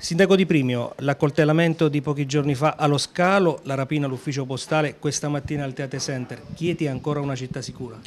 Sindaco Di Primio, l'accoltellamento di pochi giorni fa allo Scalo, la rapina all'ufficio postale, questa mattina al Teate Center. Chieti è ancora una città sicura?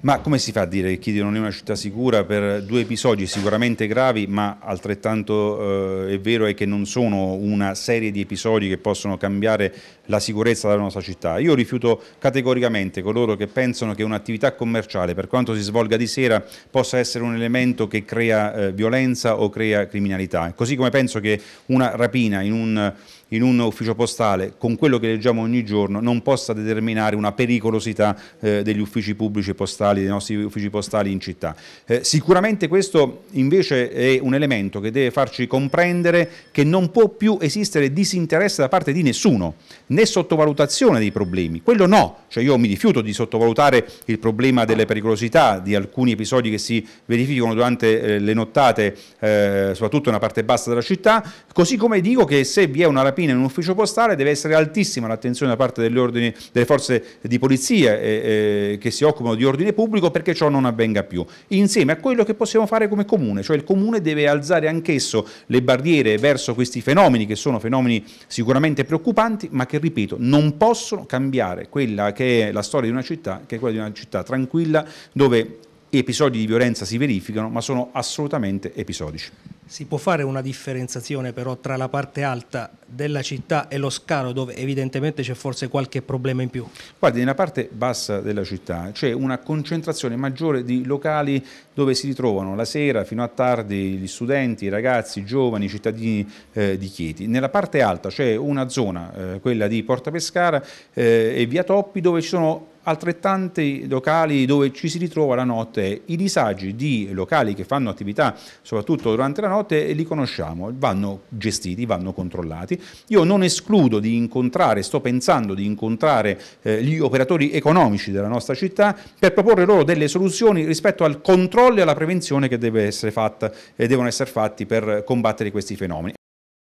Ma come si fa a dire che Chieti non è una città sicura per due episodi sicuramente gravi, ma altrettanto eh, è vero è che non sono una serie di episodi che possono cambiare la sicurezza della nostra città. Io rifiuto categoricamente coloro che pensano che un'attività commerciale, per quanto si svolga di sera, possa essere un elemento che crea eh, violenza o crea criminalità. Così come penso che una rapina in un, in un, ufficio postale, con quello che leggiamo ogni giorno, non possa determinare una pericolosità eh, degli uffici pubblici postali, dei nostri uffici postali in città. Eh, sicuramente questo invece è un elemento che deve farci comprendere che non può più esistere disinteresse da parte di nessuno, né sottovalutazione dei problemi, quello no, cioè io mi rifiuto di sottovalutare il problema delle pericolosità di alcuni episodi che si verificano durante eh, le nottate, eh, soprattutto nella parte bassa della città, così come dico che se vi è una rapina in un ufficio postale deve essere altissima l'attenzione da parte delle, ordini, delle forze di polizia eh, eh, che si occupano di ordine pubblico perché ciò non avvenga più, insieme a quello che possiamo fare come comune, cioè il comune deve alzare anch'esso le barriere verso questi fenomeni che sono fenomeni sicuramente preoccupanti ma che ripeto, non possono cambiare quella che è la storia di una città, che è quella di una città tranquilla dove episodi di violenza si verificano, ma sono assolutamente episodici. Si può fare una differenziazione però tra la parte alta della città e lo scalo dove evidentemente c'è forse qualche problema in più? Guardi, nella parte bassa della città c'è una concentrazione maggiore di locali dove si ritrovano la sera fino a tardi gli studenti, i ragazzi, i giovani, i cittadini eh, di Chieti. Nella parte alta c'è una zona, eh, quella di Porta Pescara eh, e Via Toppi, dove ci sono altrettanti locali dove ci si ritrova la notte, i disagi di locali che fanno attività soprattutto durante la notte li conosciamo, vanno gestiti, vanno controllati. Io non escludo di incontrare, sto pensando di incontrare eh, gli operatori economici della nostra città per proporre loro delle soluzioni rispetto al controllo e alla prevenzione che deve essere fatta, eh, devono essere fatti per combattere questi fenomeni.